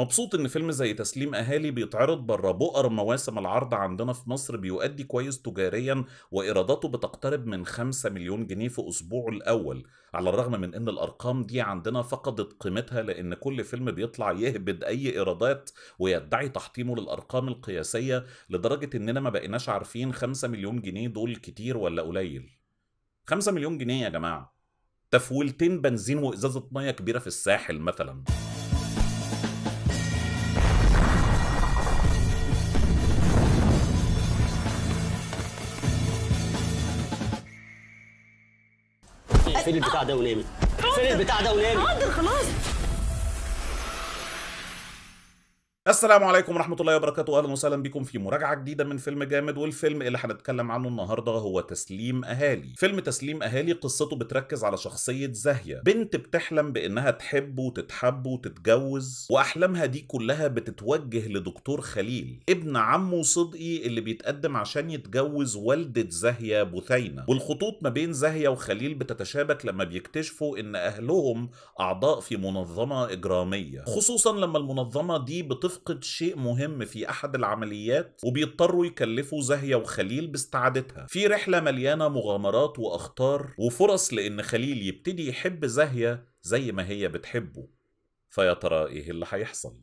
مبسوط ان فيلم زي تسليم اهالي بيتعرض بره بؤر مواسم العرض عندنا في مصر بيؤدي كويس تجاريا وايراداته بتقترب من 5 مليون جنيه في اسبوعه الاول على الرغم من ان الارقام دي عندنا فقدت قيمتها لان كل فيلم بيطلع يهبد اي ايرادات ويدعي تحطيمه للارقام القياسيه لدرجه اننا ما بقيناش عارفين 5 مليون جنيه دول كتير ولا قليل 5 مليون جنيه يا جماعه تفولتين بنزين وازازه ميه كبيره في الساحل مثلا فين البتاع ده ونامي فين البتاع ده ونامي حاضر خلاص السلام عليكم ورحمة الله وبركاته أهلا وسهلا بكم في مراجعة جديدة من فيلم جامد والفيلم اللي هنتكلم عنه النهاردة هو تسليم أهالي فيلم تسليم أهالي قصته بتركز على شخصية زاهية بنت بتحلم بإنها تحب وتتحب وتتجوز وأحلامها دي كلها بتتوجه لدكتور خليل ابن عمه صدقي اللي بيتقدم عشان يتجوز والدة زاهية بثينة والخطوط ما بين زاهية وخليل بتتشابك لما بيكتشفوا إن أهلهم أعضاء في منظمة إجرامية خصوصا لما المنظمة دي بتفقد بيفقد شيء مهم في أحد العمليات وبيضطروا يكلفوا زاهية وخليل باستعادتها في رحلة مليانة مغامرات وأخطار وفرص لأن خليل يبتدي يحب زاهية زي ما هي بتحبه فيا ترى إيه اللي هيحصل؟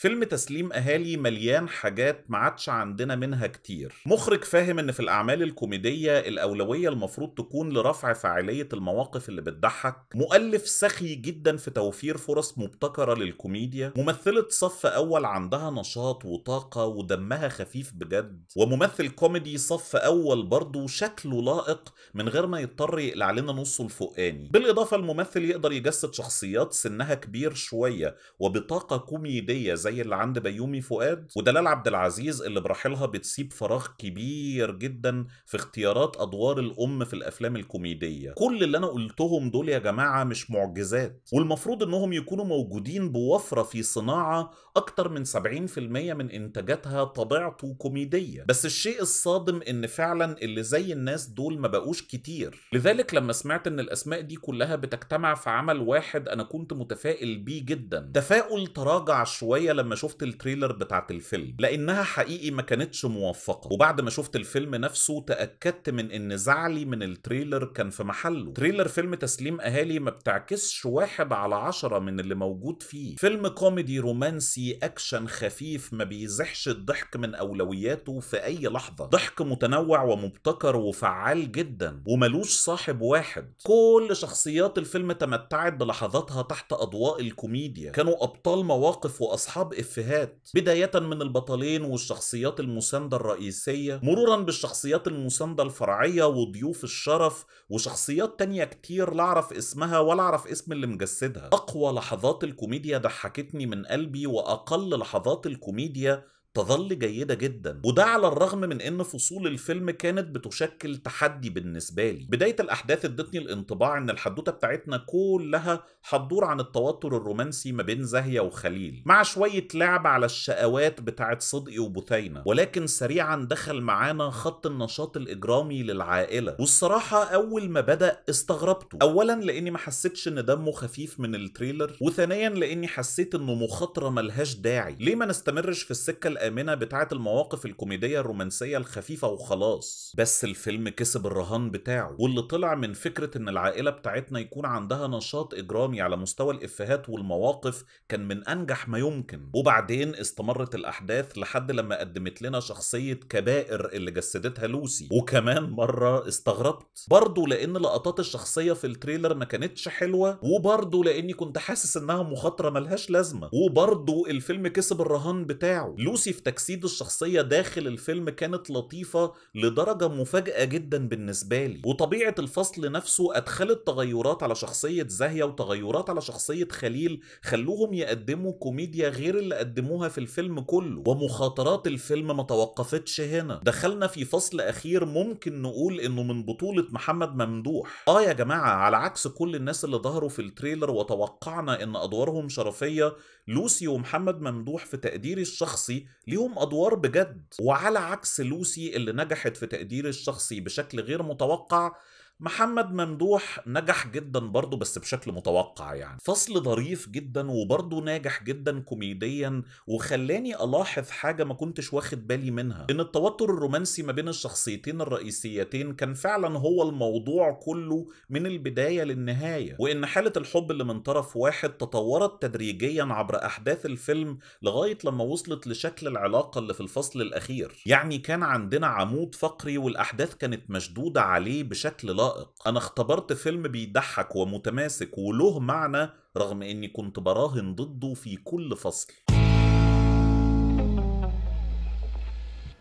فيلم تسليم اهالي مليان حاجات ما عادش عندنا منها كتير مخرج فاهم ان في الاعمال الكوميديه الاولويه المفروض تكون لرفع فاعليه المواقف اللي بتضحك مؤلف سخي جدا في توفير فرص مبتكره للكوميديا ممثله صف اول عندها نشاط وطاقه ودمها خفيف بجد وممثل كوميدي صف اول برضه شكله لائق من غير ما يضطر يقلع لنا نصه الفوقاني بالاضافه الممثل يقدر يجسد شخصيات سنها كبير شويه وبطاقه كوميديه زي زي اللي عند بيومي فؤاد ودلال عبد العزيز اللي براحلها بتسيب فراغ كبير جدا في اختيارات ادوار الام في الافلام الكوميديه كل اللي انا قلتهم دول يا جماعه مش معجزات والمفروض انهم يكونوا موجودين بوفره في صناعه اكتر من 70% من انتاجاتها طبيعته كوميديه بس الشيء الصادم ان فعلا اللي زي الناس دول ما بقوش كتير لذلك لما سمعت ان الاسماء دي كلها بتجتمع في عمل واحد انا كنت متفائل بيه جدا تفاؤل تراجع شويه لما شفت التريلر بتاعت الفيلم لانها حقيقي ما كانتش موفقه وبعد ما شفت الفيلم نفسه تاكدت من ان زعلي من التريلر كان في محله تريلر فيلم تسليم اهالي ما بتعكسش واحد على عشرة من اللي موجود فيه فيلم كوميدي رومانسي اكشن خفيف ما بيزحش الضحك من اولوياته في اي لحظه ضحك متنوع ومبتكر وفعال جدا وملوش صاحب واحد كل شخصيات الفيلم تمتعت بلحظاتها تحت اضواء الكوميديا كانوا ابطال مواقف واصحاب حرب افهات بداية من البطلين والشخصيات المساندة الرئيسية مرورا بالشخصيات المساندة الفرعية وضيوف الشرف وشخصيات تانية كتير لا اعرف اسمها ولا اعرف اسم اللي مجسدها اقوى لحظات الكوميديا ضحكتني من قلبي واقل لحظات الكوميديا تظل جيدة جدا وده على الرغم من ان فصول الفيلم كانت بتشكل تحدي بالنسبة لي بداية الأحداث ادتني الانطباع ان الحدوتة بتاعتنا كلها هتدور عن التوتر الرومانسي ما بين زاهية وخليل مع شوية لعب على الشقوات بتاعت صدقي وبثينة ولكن سريعا دخل معانا خط النشاط الإجرامي للعائلة والصراحة أول ما بدأ استغربته أولا لأني ما حسيتش إن دمه خفيف من التريلر وثانيا لأني حسيت إنه مخاطرة ملهاش داعي ليه ما نستمرش في السكة الآمنة بتاعة المواقف الكوميدية الرومانسية الخفيفة وخلاص بس الفيلم كسب الرهان بتاعه واللي طلع من فكرة إن العائلة بتاعتنا يكون عندها نشاط إجرامي على مستوى الإفيهات والمواقف كان من أنجح ما يمكن وبعدين استمرت الأحداث لحد لما قدمت لنا شخصية كبائر اللي جسدتها لوسي وكمان مرة استغربت برضه لأن لقطات الشخصية في التريلر ما كانتش حلوة وبرضه لأني كنت حاسس إنها مخاطرة ملهاش لازمة وبرضه الفيلم كسب الرهان بتاعه لوسي في تجسيد الشخصية داخل الفيلم كانت لطيفة لدرجة مفاجأة جدا بالنسبة لي وطبيعة الفصل نفسه أدخلت تغيرات على شخصية زاهية وتغيرات على شخصية خليل خلوهم يقدموا كوميديا غير اللي قدموها في الفيلم كله ومخاطرات الفيلم ما توقفتش هنا دخلنا في فصل أخير ممكن نقول إنه من بطولة محمد ممدوح آه يا جماعة على عكس كل الناس اللي ظهروا في التريلر وتوقعنا إن أدوارهم شرفية لوسي ومحمد ممدوح في تقديري الشخصي ليهم ادوار بجد وعلى عكس لوسي اللي نجحت في تقديري الشخصي بشكل غير متوقع محمد ممدوح نجح جدا برضه بس بشكل متوقع يعني فصل ظريف جدا وبرضه ناجح جدا كوميديا وخلاني الاحظ حاجه ما كنتش واخد بالي منها ان التوتر الرومانسي ما بين الشخصيتين الرئيسيتين كان فعلا هو الموضوع كله من البدايه للنهايه وان حاله الحب اللي من طرف واحد تطورت تدريجيا عبر احداث الفيلم لغايه لما وصلت لشكل العلاقه اللي في الفصل الاخير يعني كان عندنا عمود فقري والاحداث كانت مشدوده عليه بشكل لا الوثائق انا اختبرت فيلم بيضحك ومتماسك وله معنى رغم اني كنت براهن ضده في كل فصل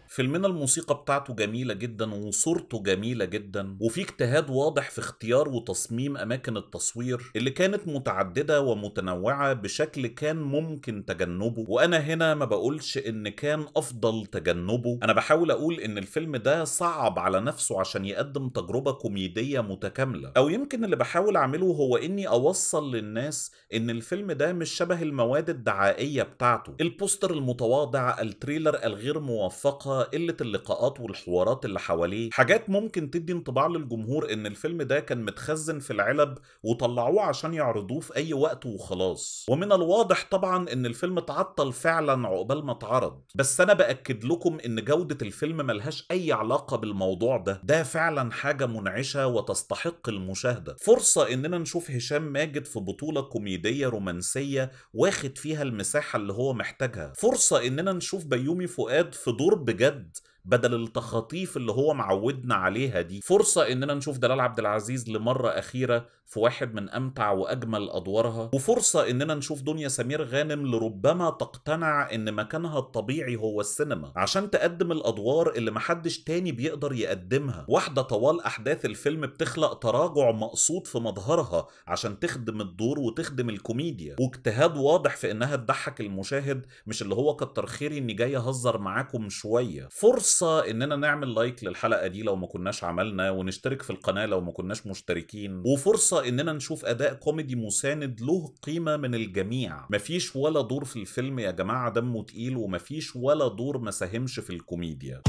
فيلمنا الموسيقى بتاعته جميله جدا وصورته جميله جدا وفي اجتهاد واضح في اختيار وتصميم اماكن التصوير اللي كانت متعدده ومتنوعه بشكل كان ممكن تجنبه وانا هنا ما بقولش ان كان افضل تجنبه انا بحاول اقول ان الفيلم ده صعب على نفسه عشان يقدم تجربه كوميديه متكامله او يمكن اللي بحاول اعمله هو اني اوصل للناس ان الفيلم ده مش شبه المواد الدعائيه بتاعته البوستر المتواضع التريلر الغير موفقه قله اللقاءات والحوارات اللي حواليه حاجات ممكن تدي انطباع للجمهور ان الفيلم ده كان متخزن في العلب وطلعوه عشان يعرضوه في اي وقت وخلاص ومن الواضح طبعا ان الفيلم اتعطل فعلا عقبال ما اتعرض بس انا باكد لكم ان جوده الفيلم ملهاش اي علاقه بالموضوع ده ده فعلا حاجه منعشه وتستحق المشاهده فرصه اننا نشوف هشام ماجد في بطوله كوميديه رومانسيه واخد فيها المساحه اللي هو محتاجها فرصه اننا نشوف بيومي فؤاد في دور بجد redd بدل التخاطيف اللي هو معودنا عليها دي فرصة اننا نشوف دلال عبد العزيز لمرة اخيرة في واحد من امتع واجمل ادوارها وفرصة اننا نشوف دنيا سمير غانم لربما تقتنع ان مكانها الطبيعي هو السينما عشان تقدم الادوار اللي محدش تاني بيقدر يقدمها واحدة طوال احداث الفيلم بتخلق تراجع مقصود في مظهرها عشان تخدم الدور وتخدم الكوميديا واجتهاد واضح في انها تضحك المشاهد مش اللي هو كتر خيري اني جاي اهزر معاكم شوية فرصة القصه اننا نعمل لايك للحلقه دي لو ما كناش عملنا ونشترك في القناه لو ما كناش مشتركين وفرصه اننا نشوف اداء كوميدي مساند له قيمه من الجميع مفيش ولا دور في الفيلم يا جماعه دمه تقيل ومفيش ولا دور ما ساهمش في الكوميديا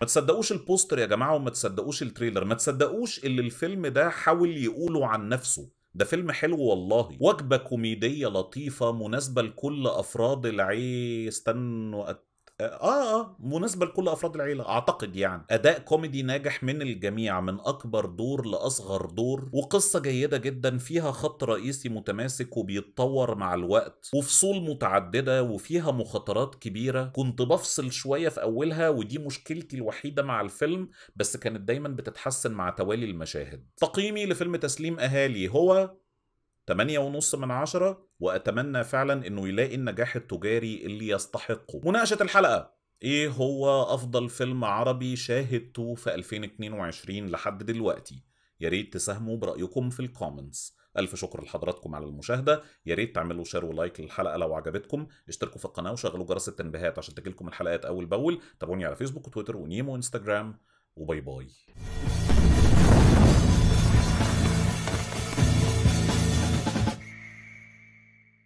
ما تصدقوش البوستر يا جماعه وما تصدقوش التريلر ما تصدقوش اللي الفيلم ده حاول يقوله عن نفسه ده فيلم حلو والله وجبة كوميدية لطيفة مناسبة لكل أفراد العي استنوا آه،, اه اه مناسبه لكل افراد العيله اعتقد يعني اداء كوميدي ناجح من الجميع من اكبر دور لاصغر دور وقصه جيده جدا فيها خط رئيسي متماسك وبيتطور مع الوقت وفصول متعدده وفيها مخاطرات كبيره كنت بفصل شويه في اولها ودي مشكلتي الوحيده مع الفيلم بس كانت دايما بتتحسن مع توالي المشاهد تقييمي لفيلم تسليم اهالي هو 8 ونص من عشرة وأتمنى فعلا أنه يلاقي النجاح التجاري اللي يستحقه مناقشة الحلقة ايه هو افضل فيلم عربي شاهدته في 2022 لحد دلوقتي يا ريت تساهموا برايكم في الكومنتس الف شكر لحضراتكم على المشاهده يا ريت تعملوا شير ولايك للحلقه لو عجبتكم اشتركوا في القناه وشغلوا جرس التنبيهات عشان تجيلكم الحلقات اول باول تابعوني على فيسبوك وتويتر ونيمو وانستجرام وباي باي